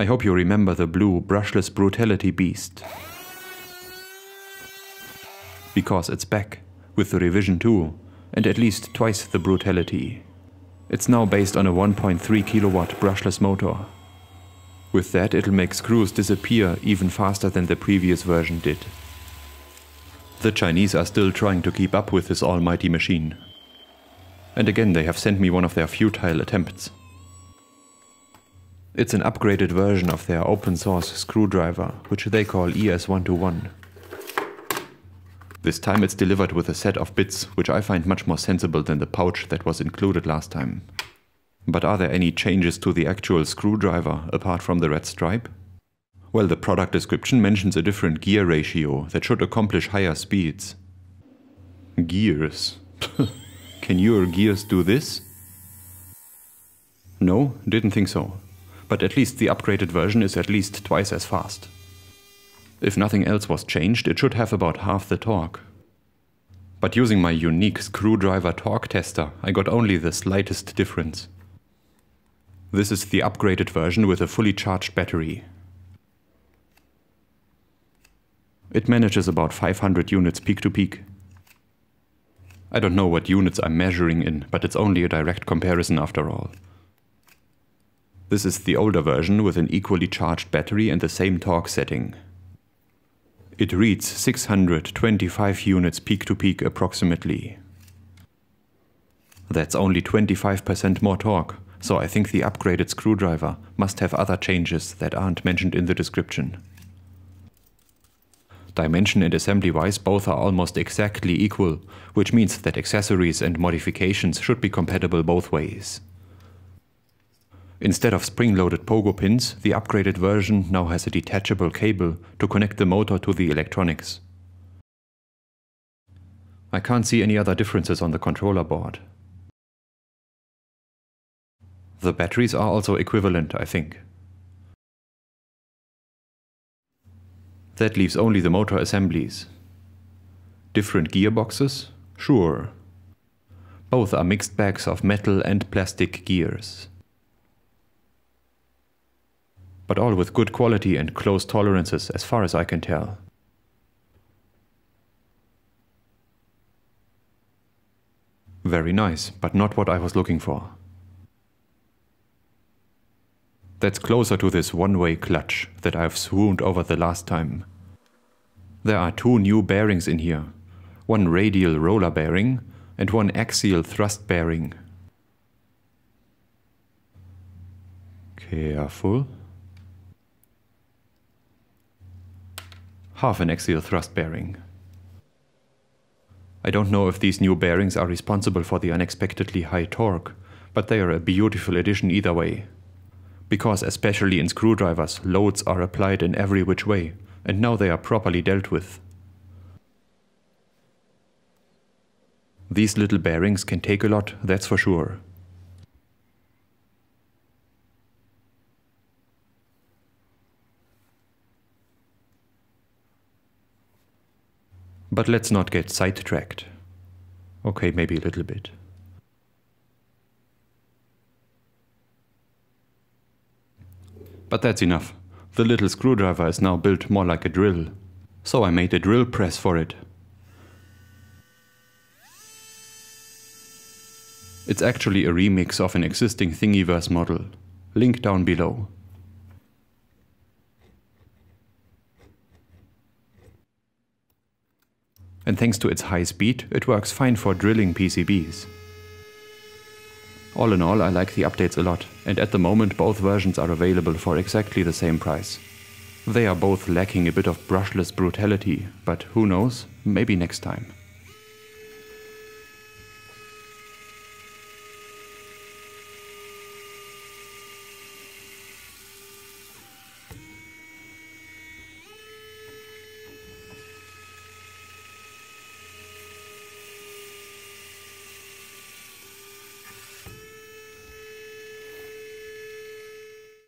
I hope you remember the blue brushless brutality beast. Because it's back, with the revision 2, and at least twice the brutality. It's now based on a 1.3 kilowatt brushless motor. With that it'll make screws disappear even faster than the previous version did. The Chinese are still trying to keep up with this almighty machine. And again they have sent me one of their futile attempts. It's an upgraded version of their open source screwdriver, which they call ES121. This time it's delivered with a set of bits, which I find much more sensible than the pouch that was included last time. But are there any changes to the actual screwdriver apart from the red stripe? Well, the product description mentions a different gear ratio that should accomplish higher speeds. Gears. Can your gears do this? No, didn't think so but at least the upgraded version is at least twice as fast. If nothing else was changed, it should have about half the torque. But using my unique screwdriver torque tester, I got only the slightest difference. This is the upgraded version with a fully charged battery. It manages about 500 units peak to peak. I don't know what units I'm measuring in, but it's only a direct comparison after all. This is the older version with an equally charged battery and the same torque setting. It reads 625 units peak to peak approximately. That's only 25% more torque, so I think the upgraded screwdriver must have other changes that aren't mentioned in the description. Dimension and assembly wise both are almost exactly equal, which means that accessories and modifications should be compatible both ways. Instead of spring-loaded pogo pins, the upgraded version now has a detachable cable to connect the motor to the electronics. I can't see any other differences on the controller board. The batteries are also equivalent, I think. That leaves only the motor assemblies. Different gearboxes? Sure. Both are mixed bags of metal and plastic gears but all with good quality and close tolerances as far as I can tell. Very nice, but not what I was looking for. That's closer to this one-way clutch that I've swooned over the last time. There are two new bearings in here, one radial roller bearing and one axial thrust bearing. Careful. half an axial thrust bearing. I don't know if these new bearings are responsible for the unexpectedly high torque, but they are a beautiful addition either way. Because especially in screwdrivers, loads are applied in every which way, and now they are properly dealt with. These little bearings can take a lot, that's for sure. But let's not get sidetracked. Okay, maybe a little bit. But that's enough. The little screwdriver is now built more like a drill. So I made a drill press for it. It's actually a remix of an existing Thingiverse model. Link down below. and thanks to its high speed, it works fine for drilling PCBs. All in all, I like the updates a lot, and at the moment both versions are available for exactly the same price. They are both lacking a bit of brushless brutality, but who knows, maybe next time.